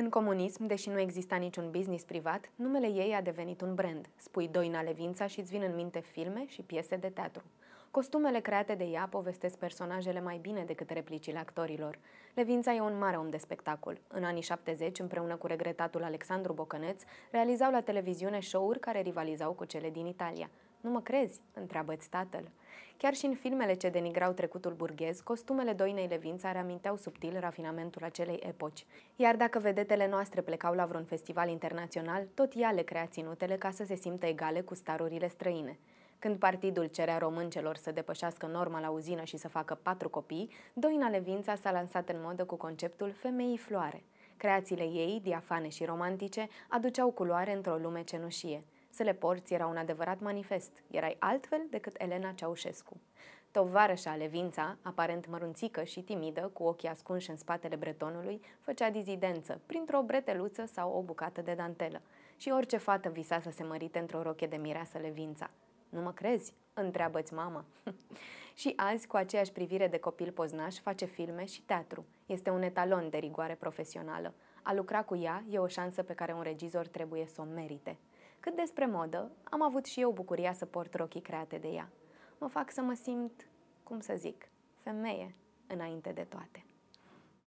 În comunism, deși nu exista niciun business privat, numele ei a devenit un brand. Spui Doina Levința și îți vin în minte filme și piese de teatru. Costumele create de ea povestesc personajele mai bine decât replicile actorilor. Levința e un mare om de spectacol. În anii 70, împreună cu regretatul Alexandru Bocăneț, realizau la televiziune show-uri care rivalizau cu cele din Italia. Nu mă crezi?" întreabă-ți tatăl. Chiar și în filmele ce denigrau trecutul burghez, costumele doinei Levința reaminteau subtil rafinamentul acelei epoci. Iar dacă vedetele noastre plecau la vreun festival internațional, tot ea le crea ținutele ca să se simtă egale cu starurile străine. Când partidul cerea româncelor să depășească norma la uzină și să facă patru copii, Doina Levința s-a lansat în modă cu conceptul femeii floare. Creațiile ei, diafane și romantice, aduceau culoare într-o lume cenușie. Să le porți era un adevărat manifest, erai altfel decât Elena Ceaușescu. Tovarășa Levința, aparent mărunțică și timidă, cu ochii ascunși în spatele bretonului, făcea dizidență, printr-o breteluță sau o bucată de dantelă. Și orice fată visa să se mărite într-o roche de mireasă Levința. Nu mă crezi? Întreabă-ți mama. și azi, cu aceeași privire de copil poznaș, face filme și teatru. Este un etalon de rigoare profesională. A lucra cu ea e o șansă pe care un regizor trebuie să o merite. Cât despre modă, am avut și eu bucuria să port rochii create de ea. Mă fac să mă simt, cum să zic, femeie înainte de toate.